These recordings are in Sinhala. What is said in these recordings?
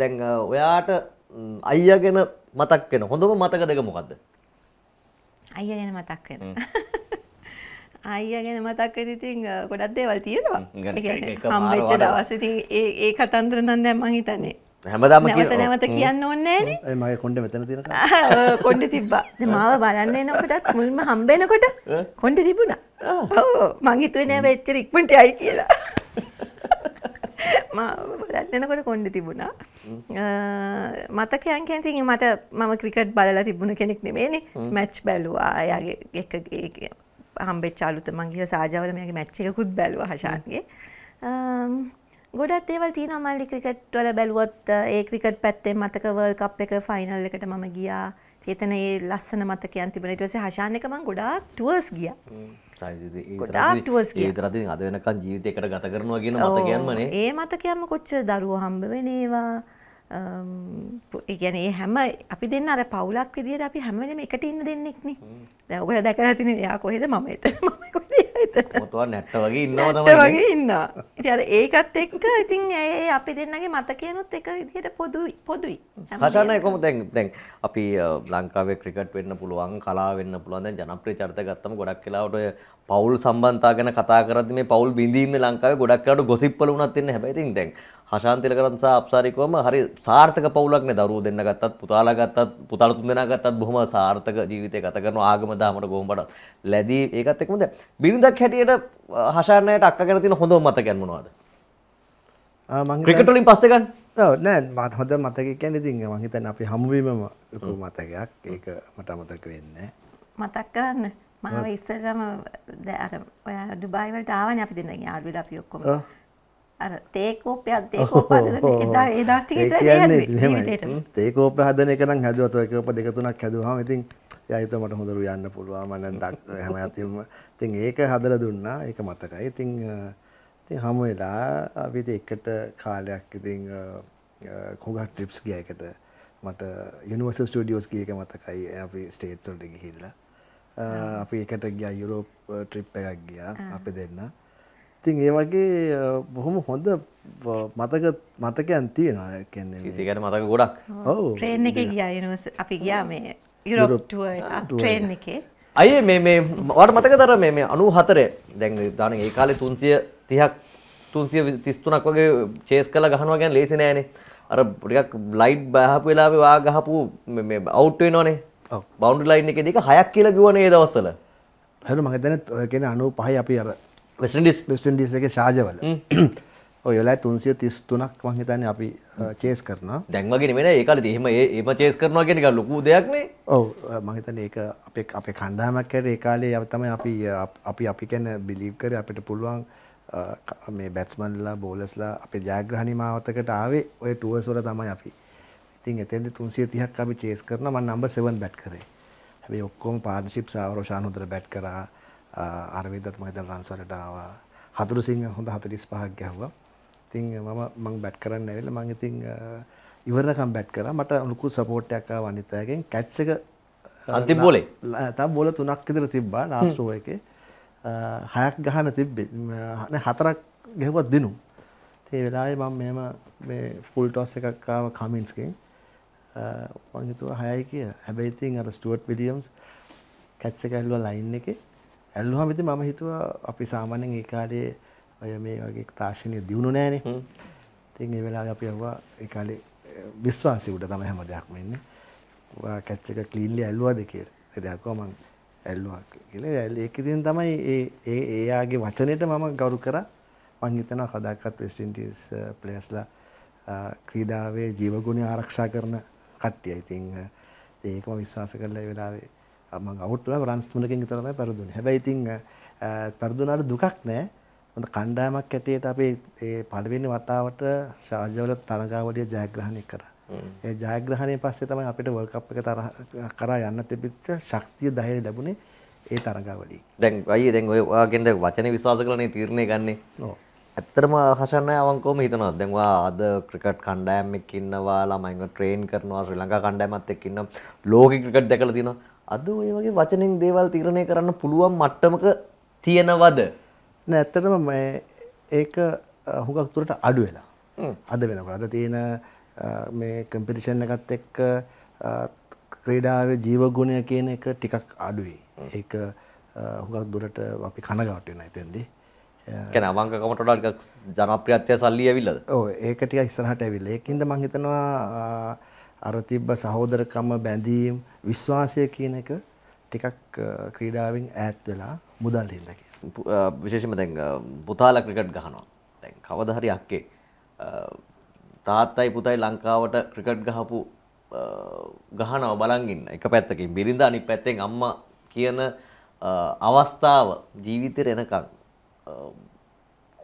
දැන් ඔයාට අයියගෙන මතක් වෙන හොඳම මතක දෙක මොකක්ද? අයියා ගැන මතක් වෙන. අයියා ගැන මතක් වෙන ඉතින් ගොඩක් දේවල් තියෙනවා. හම්බෙච්ච දවස් ඉතින් ඒ ඒ කතන්දර නම් දැන් මං හිතන්නේ. හැමදාම නැවත නැවත කියන්න ඕනේ නෑනේ. මගේ කොණ්ඩේ මෙතන තියෙනකම්. කොණ්ඩේ තිබ්බා. මාව බලන්න එනකොටත් මුල්ම හම්බෙනකොට කොණ්ඩේ තිබුණා. ඔව් මං හිතුවේ නෑ මෙච්චර ඉක්මනට යයි කියලා. මාව බලන්න එනකොට කොණ්ඩේ තිබුණා. මතකයන් කැති මට මම ක්‍රිකට් බලලා තිබුණ කෙනෙක් නෙමේනි මැච් බැලුවා අයගේ එක හම්බෙච්චාලුත මංගේ සාජාවල මේක මැච්චිකුත් බැලුව හශාන්ගේ ගොඩත් ඒවල් තියන මල්ලි ක්‍රිකට් වල බැලුවොත් ඒ ක්‍රිකට් පැත්තේ මතකවල් කප් එක ෆයිනල් එකට මම ගියා තේතන ඒ ලස්සන මතකයන් තිබෙන ඊට පස්සේ හෂාන් එක මං ගොඩාක් ටුවර්ස් ගියා ගොඩාක් ටුවර්ස් ගියා ඒතර ඉතින් අද වෙනකන් ජීවිතයකට ගත කරනවා කියන මතකයන්මනේ ඒ මතකයන්ම කොච්චර දරුවෝ හම්බ වෙනේවා ඉගැන ඒ හැම අපි දෙන්න අර පවුලක් විදිට අපි හැමදම එකට ඉන්න දෙන්නෙක්න ඔගල දැක තින යා කොහෙද ම එත නැට්ට වගේ ඉන්නට වගේ ඉන්න ඉති ඒකත් එක්ක ඉතින් ඒ අපි දෙන්නගේ මත කියනුත් එක විදිහට පොදුයි පොදුයි හසාන එකොම දැන් දැන් අපි ලංකාවේ ක්‍රිකට් වෙන්න පුළුවන් කලා වෙන්න පුළුවන් ජනප්‍රී චර්ත ගත්තම ගොඩක් කලාවට පවුල් සම්බන්තා ගැන කතා කරද මේ පවුල් බිඳීම ලංකාවේ ගොඩක්කට ගොසිප්පල වනත් එන්න හැබැතින් දැන් හශාන්තිලකරන් සහ අප්සාරිකවම හරි සාර්ථක පවුලක් නේ දරුවෝ දෙන්න ගත්තත් පුතාලා ගත්තත් පුතාලා තුන් දෙනා ගත්තත් බොහොම සාර්ථක ජීවිතය ගත කරන ආගම දාමට කොහොමඩත් ලැබී ඒකත් එක්කම දැන් බිරිඳක් හැටියට හෂාන්නයට අක්කා ගැන තියෙන හොඳම මතකයන් මොනවද? මම ක්‍රිකට් වලින් පස්සේ ගන්න ඔව් නෑ මට හොඳ මතකයක් කියන්නේ ඉතින් මම හිතන්නේ අපි හමුවීමම ලොකු මතකයක්. ඒක මට මතක වෙන්නේ මතක් කරන්න මාව ඉස්සෙල්ලාම අර ඔයා ඩුබායි වලට ආවනේ අපි දෙන්න යාළුවෝ අපි ඔක්කොම. අර තේකෝපයක් තේකෝප එදා ඒ දවස් ටික විතර හැදුවේ තේකෝප හදන එක නම් හැදුවා තෝ එකෝප දෙක තුනක් හැදුවාම ඉතින් එයා හිතුවා මට හොඳට යන්න පුළුවන් මම දැන් දක් හැම අතින්ම ඉතින් ඒක හදලා දුන්නා ඒක මතකයි ඉතින් ඉතින් හමු වෙලා අපි එකට කාලයක් ඉතින් කොගා ට්‍රිප්ස් ගියා එකට මට යුනිවර්සල් ස්ටුඩියෝස් ගිය එක මතකයි අපි ස්ටේට්ස් වලට ගිහිල්ලා අපි එකට ගියා යුරෝප් ට්‍රිප් එකක් ගියා අපි දෙන්නා ඉතින් ඒ වගේ බොහොම හොඳ මතක මතකයන් තියෙනවා කියන්නේ ඒකට මතක ගොඩක් ඔව් ට්‍රේන් එකේ ගියා යුනිවර්ස් අපි ගියා මේ යුරෝප් ටුවර් ට්‍රේන් එකේ අයේ මේ මේ වට මතක තර මේ මේ අනු හතරේ දැන් දාන ඒ කාලේ තුන්සිය තිහක් තුන්සිය තිස්තුනක් වගේ චේස් කලා ගහනවා ගැන ලේසි නෑනේ අර ටිකක් ලයිට් බහපු වෙලාවේ වා ගහපු මේ අවුට් වෙනවනේ බවුන්ඩරි ලයින් එකේ දෙක හයක් කියලා කිව්වනේ ඒ දවස්වල හරි මම හිතන්නේ කියන්නේ 95 අපි අර වෙස්ටඩිස් වෙස්ටඩිස් uh, එක ශාජවල ඔයලා තුන්සිය තිස් තුනක් මහිතන අපි චේස් කරන දැන්වගෙන වෙන ඒකල දෙහෙම ඒම චේස් කරනවා ගෙනක ලොකු දෙයක්නේ ඔව uh, මහිතන ඒක අපේ අපේ කණ්ඩාමක්කට ඒකාලේ යතම uh, අපි අපි අපි කැන බිලිව් කර අපිට පුළුවන් මේ බැත්ස්මන්ලා බෝලස්ලා අපේ ජයග්‍රහණි මාවතකට ආවේ ඔය ටුවසොල තමයි අපි ඉතින් එතෙන්ද තුන්සිය තිහක් අපි චේස් කරන මන් නම්බ සෙවන් බැට් කරේ හැබේ ඔක්කොම පාර්ශිප් සාවරෝෂාන් හොදර බැට් කරා අරවිදත් මහිතන් රන්සරට ආවා හතුරු සිංහ හොඳ හතලිස් පහක් ගැහ්වා ඉතින් මම මං බැට් කරන්න ඇවිල්ලා මං ඉතින් ඉවරකම් බැට් කරා මට ලොකු සපෝට් එකක් ආවා අනිත් අයගෙන් කැච් එක අන්තිම බෝලේ තව බෝල තුනක් විතර තිබ්බා ලාස්ට් ඕවර් එකේ හයක් ගහන තිබ්බේ හතරක් ගැහුවා දිනු ඒ වෙලාවේ මම මෙහෙම මේ ෆුල් ටොස් එකක් ආව කමින්ස්ගෙන් මං හිතුවා හයයි කියලා. හැබැයි ඉතින් අර ස්ටුවර්ට් විලියම්ස් කැච් එක ඇල්ලුවා ලයින් එකේ ඇල්ලුවම ඉතින් මම හිතුවා අපි සාමාන්‍යයෙන් ඒ කාලේ ඔය මේ වගේ තාක්ෂණය දියුණු නෑනේ. ඉතින් ඒ වෙලාවේ අපි යවුවා ඒ කාලේ විශ්වාසය උඩ තමයි හැම දෙයක්ම ඉන්නේ. ඔයා කැච් එක ක්ලීන්ලි ඇල්ලුවාද කියලා. එතකොට කොහොමද ඇල්ලුවා කියලා. ඒක ඉතින් තමයි ඒ ඒ එයාගේ වචනෙට මම ගෞරව කරා. මං හිතනවා කදාකත් වෙස්ට් ඉන්ඩීස් ප්ලේයර්ස්ලා ක්‍රීඩාවේ ජීවගුණය ආරක්ෂා කරන කට්ටිය. ඉතින් uh, ඒකම විශ්වාස කරලා ඒ වෙලාවේ ම ගෞට්ටුව රන්ස් තුනකින් තරම පැරදුන හැබයිතිං පැරදුනාට දුකක් නෑ ොඳ කණ්ඩායමක් ඇටේට අපේ පළවෙනි වතාවට ශාජවල තරගාවලිය ජයග්‍රහණය කර ඒ ජයග්‍රහණය පස්සේ තමයි අපිට වල්කප් එක තර කරා යන්න තිබිච්ච ශක්තිය දහිර ලැබුණේ ඒ තරගාවලි දැන් අයි දැන් ඔයවාගෙන්ද වචන විශවාස කරන තීරණය ගන්නේ ඇත්තරම හසන්න අවංකෝම හිතනවා දැන්වා අද ක්‍රිකට් කණ්ඩෑම් එක් ඉන්නවා ළමයිව ට්‍රේන් කරනවා ශ්‍රී ලංකා කණ්ඩෑමත් එක්කන්න ලෝක ක්‍රිකට් දැකල තිනවා අද ඔය වගේ වචනෙන් දේවල් තීරණය කරන්න පුළුවන් මට්ටමක තියෙනවද නැත්තටම ඒක හුඟක් තුරට අඩු වෙලා අද වෙනකොට අද තියෙන මේ කම්පිටිෂන් එකත් එක්ක ක්‍රීඩාව ජීවගුණය කියන එක ටිකක් අඩුයි ඒක හුඟක් දුරට අපි කනගාට වෙන එතෙන්දී කැන අවංකකමට ඩක් ජනප්‍රියත්වය සල්ලි ඇවිල්ලද ඕ ඒකටිය ඉස්සරහට ඇවිල්ල ඒකින්ද මංහිතනවා අර තිබ්බ සහෝදරකම බැඳීම් විශ්වාසය කියන එක ටිකක් ක්‍රීඩාවෙන් ඈත් වෙලා මුදල් හින්දා කියලා. විශේෂයෙන්ම දැන් පුතාලා ක්‍රිකට් ගහනවා. දැන් කවදා හරි අක්කේ තාත්තයි පුතයි ලංකාවට ක්‍රිකට් ගහපු ගහනවා බලන් ඉන්න. එක පැත්තකින් බිරිඳ අනිත් පැත්තෙන් අම්මා කියන අවස්ථාව ජීවිතේ එනකන්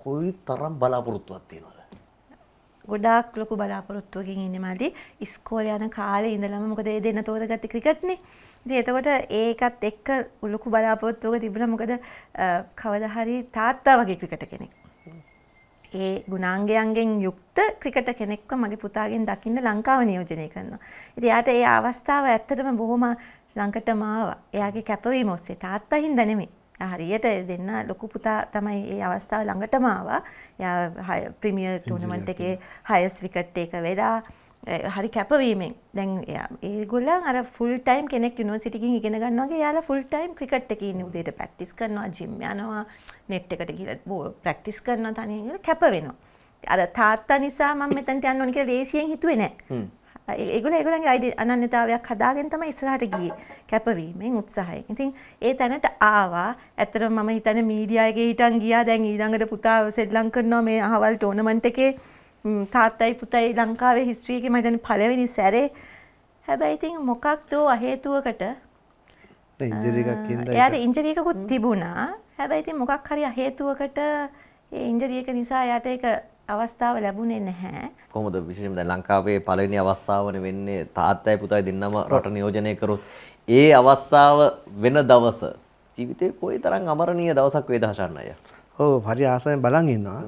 කොයි තරම් බලාපොරොත්තුවක් තියෙනවද? ගොඩාක් ලොකු බලාපොරොත්තුවකින් ඉන්නේ මදි. ඉස්කෝලේ යන කාලේ ඉඳලම මොකද ඒ දෙන්න තෝරගත්තේ ක්‍රිකට්නේ. ඉතින් එතකොට ඒකත් එක්ක ලොකු බලාපොරොත්තුවක තිබුණා මොකද කවදා හරි තාත්තා වගේ ක්‍රිකට් කෙනෙක්. ඒ ගුණාංගයන්ගෙන් යුක්ත ක්‍රිකට කෙනෙක්ව මගේ පුතාගෙන් දකින්න ලංකාව නියෝජනය කරනවා. ඉතින් එයාට ඒ අවස්ථාව ඇත්තටම බොහොම ළඟටම ආවා. එයාගේ කැපවීම ඔස්සේ තාත්තා හින්දා නෙමෙයි. හරියට දෙන්න ලොකු පුතා තමයි ඒ අවස්ථාව ළඟටම ආවා. එයා ප්‍රීමියර් ටූර්නමන්ට් එකේ හයස් විකට් එක වෙලා හරි කැපවීමෙන් දැන් ඒගොල්ලන් අර ෆුල් ටයිම් කෙනෙක් යුනිවර්සිටියකින් ඉගෙන ගන්නවාගේ යාලා ෆුල් ටයිම් ක්‍රිකට් එකේ ඉන්නේ උදේට ප්‍රැක්ටිස් කරනවා ජිම් යනවා net එකට ගිහලා ප්‍රැක්ටිස් කරනවා තනියෙන් කැප වෙනවා අර තාත්තා නිසා මම මෙතනට යන්න ඕන කියලා ලේසියෙන් හිතුවේ නැහැ ඒගොල්ලෝ ඒගොල්ලන්ගේ අයිඩි අනන්‍යතාවයක් හදාගෙන තමයි ඉස්සරහට ගියේ කැපවීමෙන් උත්සාහයෙන්. ඉතින් ඒ තැනට ආවා. ඇත්තටම මම හිතන්නේ මීඩියා එකේ හිටන් ගියා. දැන් ඊළඟට පුතා සෙල්ලම් කරනවා මේ අහවල් ටෝර්නමන්ට් එකේ තාත්තයි පුතයි ලංකාවේ හිස්ටරි එකේ මම හිතන්නේ පළවෙනි සැරේ. හැබැයි ඉතින් මොකක්ද හේතුවකට එයාට ඉන්ජරියකුත් තිබුණා හැබැයි ඉතින් මොකක් හරි හේතුවකට ඒ ඉන්ජරියක නිසා යට ඒක අවස්ථාව ලැබුණේ නැහැ. කොහොමද විශේෂයෙන්ම දැන් ලංකාවේ පළවෙනි අවස්ථාවනේ වෙන්නේ තාත්තයි පුතයි දෙන්නම රට නියෝජනය කරොත් ඒ අවස්ථාව වෙන දවස ජීවිතේ කොයිතරම් අමරණීය දවසක් වේද හෂාන් අය. ඔව් හරි ආසයෙන් බලන් ඉන්නවා.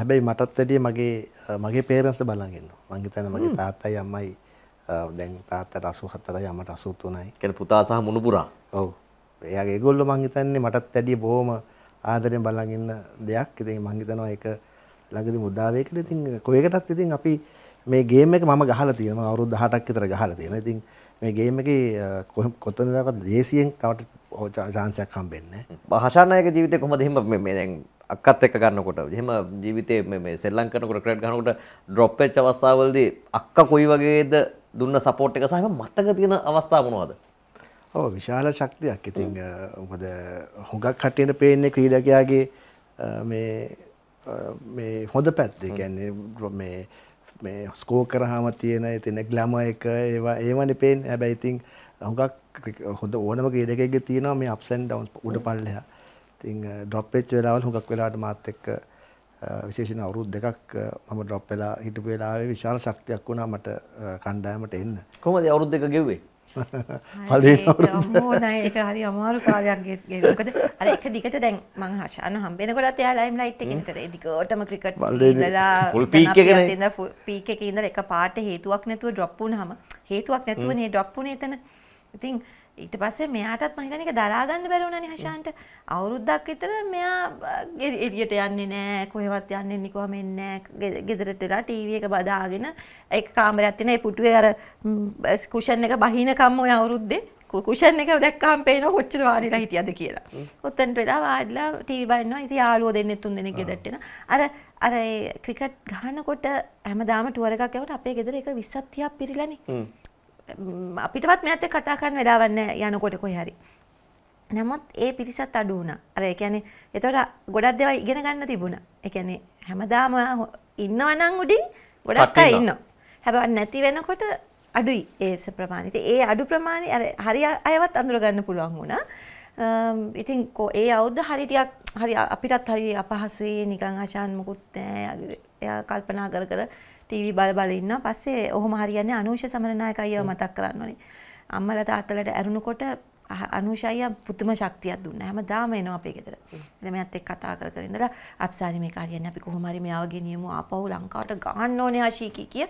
හැබැයි මටත් වැඩිය මගේ මගේ පේරන්ස් බලන් ඉන්නවා. මං හිතන්නේ මගේ තාත්තයි අම්මයි දැන් තාත්තට 84යි අම්මට 83යි. කියන්නේ පුතා සහ මුණුපුරා. ඔව්. එයාගේ ඒගොල්ලෝ මං හිතන්නේ මටත් වැඩිය බොහොම ආදරෙන් බලන් ඉන්න දෙයක්. ඉතින් මං හිතනවා ඒක ලඟදි මුද්දාවේ කියලා ඉතින් කොහෙකටත් ඉතින් අපි මේ ගේම් එක මම ගහලා තියෙනවා අවුරුදු 18ක් විතර ගහලා තියෙනවා. ඉතින් මේ ගේම් එකේ කොතනදාකවත් දේශියෙන් තවට chance එකක් හම්බෙන්නේ නැහැ. භාෂානායක ජීවිතේ කොහමද එහෙම මේ දැන් අක්කත් එක්ක ගන්නකොට එහෙම ජීවිතේ මේ සෙල්ලම් කරනකොට ක්‍රෙඩිට් ගන්නකොට ඩ්‍රොප් වෙච්ච අවස්ථාවවලදී අක්ක කොයි වගේද දුන්න සපෝට් එක සහ මතක තියෙන අවස්ථා මොනවද? ඔව් විශාල ශක්තියක්. ඉතින් මොකද හුඟක් කටියට පේන්නේ ක්‍රීඩකයාගේ මේ මේ හොඳ පැත්ත කියන්නේ මේ මේ ස්කෝ කරාම තියෙන එතන ග්ලැම එක ඒවා ඒවනේ පේන්නේ හැබැයි ඉතින් හුඟක් හොඳ ඕනම ක්‍රීඩකයෙක්ගේ තියෙනවා මේ අප්ස් ඇන්ඩ් ඩවුන්ස් උඩ පල්ලෙහා. ඉතින් ඩ්‍රොප් වෙච්ච වෙලාවල් හුඟක් වෙලාවට මාත් එක්ක විශේෂයෙන් අවුරුදු දෙකක් මම ඩ්‍රොප් වෙලා හිටපු වෙලාවේ විශාල ශක්තියක් වුණා මට කණ්ඩායමට එන්න. කොහොමද අවුරුදු දෙක ගෙව්වේ? පලේ හෝනයි එක හරි අමාරු කාලයක් මොකද අර එක දිගට දැන් මං හශාන හම්බෙනකොටත් එයා ලයිම් ලයිට් එකෙන් ඉතර එදිකෝටම ක්‍රිකට් ඉඳලා ෆුල් පීක් එකේ ඉඳලා එක පාට හේතුවක් නැතුව ඩ්‍රොප් වුණාම හේතුවක් නැතුව නේ ඩ්‍රොප් වුණේ එතන ඉතින් ඊට පස්සේ මෙයාටත් මම හිතන්නේ ඒක දරා ගන්න බැරි වුණානේ හෂාන්ට. අවුරුද්දක් විතර මෙයා එළියට යන්නේ නැහැ, කොහෙවත් යන්නේ නිකවම එන්නේ නැහැ. ගෙදරට වෙලා ටීවී එක බදාගෙන ඒක කාමරයක් තියෙන ඒ පුටුවේ අර කුෂන් එක බහිනකම් ওই අවුරුද්දේ කුෂන් එක දැක්කාම පේන කොච්චර වාඩිලා හිටියද කියලා. ඔතනට වෙලා වාඩිලා ටීවී බලනවා. ඉතින් යාළුවෝ දෙන්නේ තුන් දෙනෙක් ගෙදරට එන. අර අර ඒ ක්‍රිකට් ගහනකොට හැමදාම ටුවර් එකක් යනකොට අපේ ගෙදර එක 20ක් 30ක් පිරිලානේ. අපිටවත් මෙත් කතා කරන්න වෙලාවන්න යනකොට කොයි හරි. නමුත් ඒ පිරිසත් අඩු වුණා. අර ඒ කියන්නේ එතකොට ගොඩක් දේවල් ඉගෙන ගන්න තිබුණා. ඒ කියන්නේ හැමදාම ඉන්නවනම් උඩින් ගොඩක් අය ඉන්නවා. හැබැයි නැති වෙනකොට අඩුයි ඒ ප්‍රමාණය. ඒ අඩු ප්‍රමාණය අර හරිය අයවත් අඳුර ගන්න පුළුවන් වුණා. ඉතින් ඒ අවුද්ද හරිටියක් හරි අපිටත් හරි අපහසුයි නිකං ආශාන් මොකුත් නෑ. එයා කල්පනා කර කර ටීවී බල බල ඉන්නවා. පස්සේ ඔහොම හරියන්නේ අනූෂ සමරනායක අයියව මතක් කරන්න ඕනේ. අම්මලා තාත්තලාට ඇරුණකොට අනුෂ අයියා පුදුම ශක්තියක් දුන්නා. හැමදාම එනවා අපේ ගෙදර. ඉතින් මෙයත් එක්ක කතා කර කර ඉඳලා අප්සාරි මේක හරියන්නේ අපි කොහොම හරි මෙයාව ගෙනියමු ආපහු ලංකාවට ගහන්න ඕනේ ආශීකී කිය.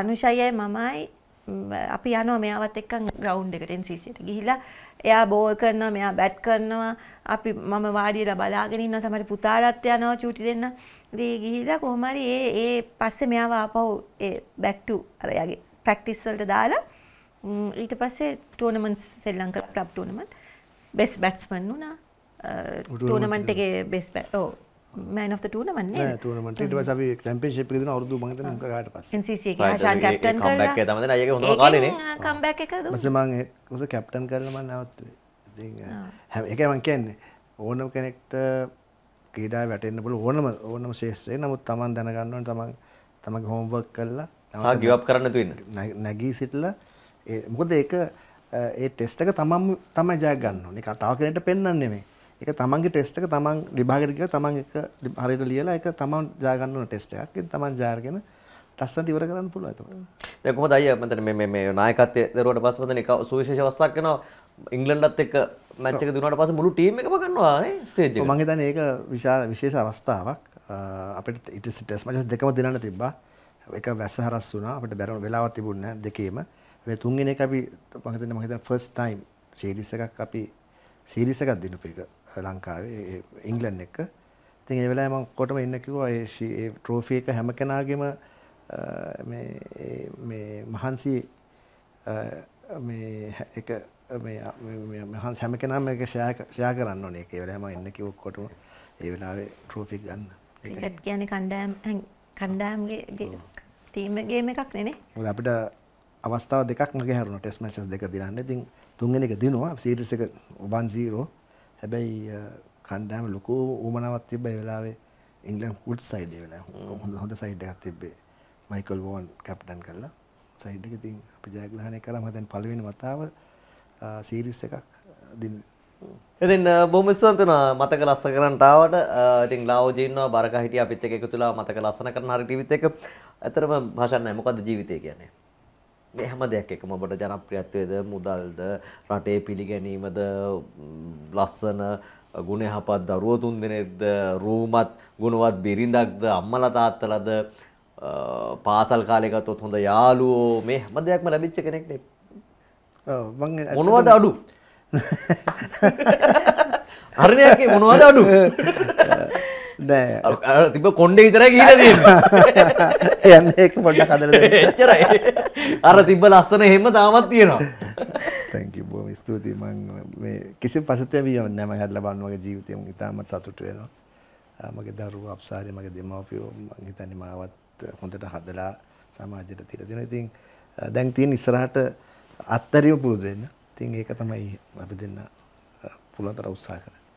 අනුෂ අයියයි මමයි අපි යනවා මෙයාවත් එක්කන් ග්‍රවුන්් එකට එන්සිසියට ගිහිලා එයා බෝල් කරනවා මෙයා බැට් කරනවා අපි මම වාඩියලා බලාගෙන ඉන්නවා සමහර පුතාලත් යනවා චූටි දෙන්න දී ගිහිලා කොහොම හරි ඒ ඒ පස්සේ මෙයාව ආපහු ඒ බැක් ටු අර යාගේ ප්‍රැක්ටිස් වලට දාලා ඊට පස්සේ ටෝනමන්ට්ස් සෙල්ලම් කළා ක්ලබ් ටෝනමන්ට් බෙස් බැට්ස්මන් වුණා ටෝනමන්ට් එකේ බෙස් බැට් ඔව් මෑනොත ටනමන්න ටනමට සි කැම්පේශ පිදන අවරදු මත මකට පස කම්බැක් එක මස කැප්ටන් කරලම නවත්වේ හැම එක මං කියන්නේ ඕනම කෙනෙක්ට කීඩා වැටෙන්න්න පුල ඕනම ඕනම ශේෂේ නමුත් තමන් දැනගන්නවන් තමන් තමක හෝම්වක් කරලා ගියප් කරන්න තුන්න නැගී සිටල මොකද ඒක ඒ ටෙස්ටක තමම් තමයි ජයගන්න එක තාව කෙනට පෙන්න්නෙමේ එක තමන්ගේ ටෙස්ට් එක තමන් විභාගයට ගිහලා තමන් එක හරියට ලියලා ඒක තමන් ජය ගන්න ඕන ටෙස්ට් එකක්. ඉතින් තමන් ජය අරගෙන ලස්සනට ඉවර කරන්න පුළුවන් එතකොට. දැන් කොහොමද අයියා මන්දන මේ මේ මේ නායකත්වයේ දරුවට පස්සේ මන්දන එක සුවිශේෂ අවස්ථාවක් වෙනවා ඉංගලන්ඩත් එක්ක මැච් එක දුනාට පස්සේ මුළු ටීම් එකම ගන්නවා නේ ස්ටේජ් එකට. මම හිතන්නේ ඒක විශාල විශේෂ අවස්ථාවක්. අපිට ඊට ටෙස්ට් මැචස් දෙකම දෙනන්න තිබ්බා. එක වැස්ස හරස් වුණා අපිට බැරම වෙලාවක් තිබුණේ නැහැ දෙකේම. මේ තුන්වෙනි එක අපි මම හිතන්නේ මම හිතන්නේ ෆස්ට් ටයිම් සීරීස් එකක් අපි සීරීස් එකක් දිනපු එක. ලංකාවේ ඉංගලන් එක තින් ඒවෙලා මං කොටම එන්න කිව්වා ඒ ට්‍රෝෆි එක හැම කෙනාගෙම මේ මහන්සි මේ එක මහන් හැම කෙනම එක ෂයා කරන්න ඕනේ එක වෙලාම එන්න කිව්කොටම ඒ වෙලාවේ ට්‍රෝෆික් ගන්න ක්‍රිකට් කියන්නේ කණ්ඩායම් කණ්ඩායම්ගේ ටීම් ගේම් එකක් නේ මොකද අපිට අවස්ථාව දෙකක් මගේ හැරුණා ටෙස්ට් මැචස් දෙක දිනන්න. ඉතින් තුන්වෙනි එක දිනුවා සීරීස් එක 1-0 හැබැයි කණ්ඩෑම ලොකෝ ඕමනාවක් තිබ්බ ඒ වෙලාවේ ඉංග්ලන් හුඩ් සයිඩ් ඒ වෙලාවේ හොඳ හොඳ සයිඩ් එකක් තිබ්බේ මයිකල් වෝන් කැප්ටන් කරලා සයිඩ් එක ඉතින් අපි ජයග්‍රහණය කරාම දැන් පළවෙනි වතාව සීරීස් එකක් දින ඉතින් බොහොම ස්තුතියි මතක ලස්ස කරන්ටාවට ඉතින් ලාවෝජී ඉන්නවා බරක හිටියා අපිත් එක්ක එකතුලා මතක ලස්සන කරන හරි ටීවිත් එක. ඇතරම භාෂා නැහැ මොකද්ද ජීවිතය කියන්නේ? මේ හැම දෙයක් එකම ඔබට ජනප්‍රියත්වයේද මුදල්ද රටේ පිළිගැනීමද ලස්සන ගුණ යහපත් දරුවෝ තුන්දෙනෙක්ද රූමත් ගුණවත් බිරිඳක්ද අම්මලා තාත්තලාද පාසල් කාලේ ගතොත් හොඳ යාළුවෝ මේ හැම දෙයක්ම ලැබිච්ච කෙනෙක් නේ. ඔව් මං මොනවද අඩු? හරිනේ මොනවද අඩු? නෑ තිබ කොන්්ඩ විතරයි කියලද යන්න එක පොඩ්ඩ කදර චරයි අර තිබ ලස්සන එහෙම තාමත් තියෙනවා තැකි බෝම ස්තුති මං කිසි පසතැවිය නෑම හැල්ල බන් වගේ ජීවිතයම ඉතාමත් සතුට වෙනවා මගේ දරු අප්සාරය මගේ දෙමවපියෝ මහිතනි මාවත් හොඳට හදලා සමාජයට තිරදින ඉතින් දැන් තියෙන් ඉස්සරහට අත්තරිය පුරුදුවෙන්න තින් ඒක තමයි අපි දෙන්න පුළන්තර උත්සා කර